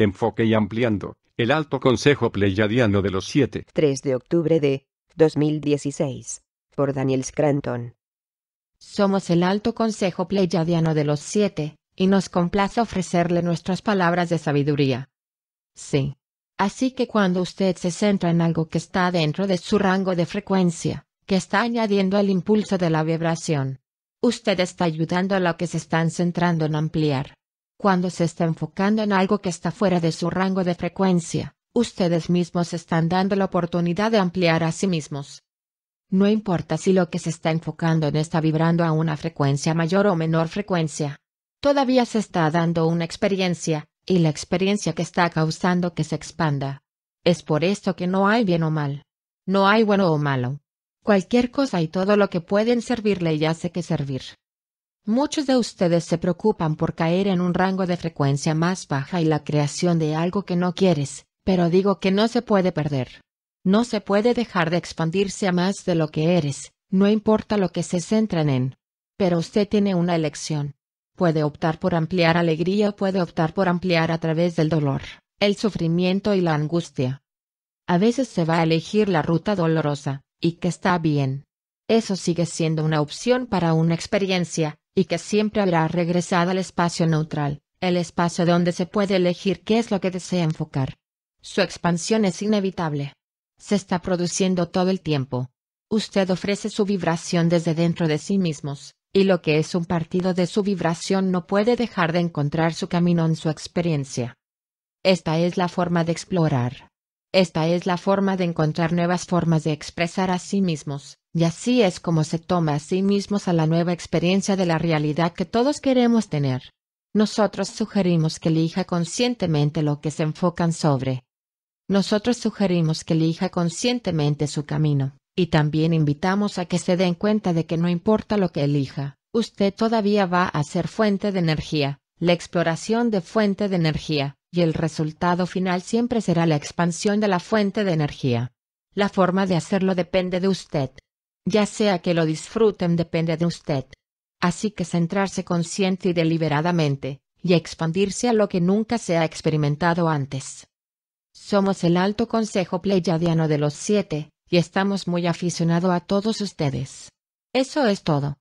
Enfoque y ampliando. El Alto Consejo Pleiadiano de los Siete. 3 de octubre de 2016. Por Daniel Scranton. Somos el Alto Consejo Pleiadiano de los Siete, y nos complace ofrecerle nuestras palabras de sabiduría. Sí. Así que cuando usted se centra en algo que está dentro de su rango de frecuencia, que está añadiendo el impulso de la vibración, usted está ayudando a lo que se están centrando en ampliar. Cuando se está enfocando en algo que está fuera de su rango de frecuencia, ustedes mismos están dando la oportunidad de ampliar a sí mismos. No importa si lo que se está enfocando en está vibrando a una frecuencia mayor o menor frecuencia. Todavía se está dando una experiencia, y la experiencia que está causando que se expanda. Es por esto que no hay bien o mal. No hay bueno o malo. Cualquier cosa y todo lo que pueden servirle ya hace que servir. Muchos de ustedes se preocupan por caer en un rango de frecuencia más baja y la creación de algo que no quieres, pero digo que no se puede perder. No se puede dejar de expandirse a más de lo que eres, no importa lo que se centren en. Pero usted tiene una elección. Puede optar por ampliar alegría o puede optar por ampliar a través del dolor, el sufrimiento y la angustia. A veces se va a elegir la ruta dolorosa, y que está bien. Eso sigue siendo una opción para una experiencia, y que siempre habrá regresado al espacio neutral, el espacio donde se puede elegir qué es lo que desea enfocar. Su expansión es inevitable. Se está produciendo todo el tiempo. Usted ofrece su vibración desde dentro de sí mismos, y lo que es un partido de su vibración no puede dejar de encontrar su camino en su experiencia. Esta es la forma de explorar. Esta es la forma de encontrar nuevas formas de expresar a sí mismos, y así es como se toma a sí mismos a la nueva experiencia de la realidad que todos queremos tener. Nosotros sugerimos que elija conscientemente lo que se enfocan sobre. Nosotros sugerimos que elija conscientemente su camino, y también invitamos a que se den cuenta de que no importa lo que elija, usted todavía va a ser fuente de energía, la exploración de fuente de energía, y el resultado final siempre será la expansión de la fuente de energía. La forma de hacerlo depende de usted. Ya sea que lo disfruten depende de usted. Así que centrarse consciente y deliberadamente, y expandirse a lo que nunca se ha experimentado antes. Somos el Alto Consejo Pleiadiano de los Siete, y estamos muy aficionados a todos ustedes. Eso es todo.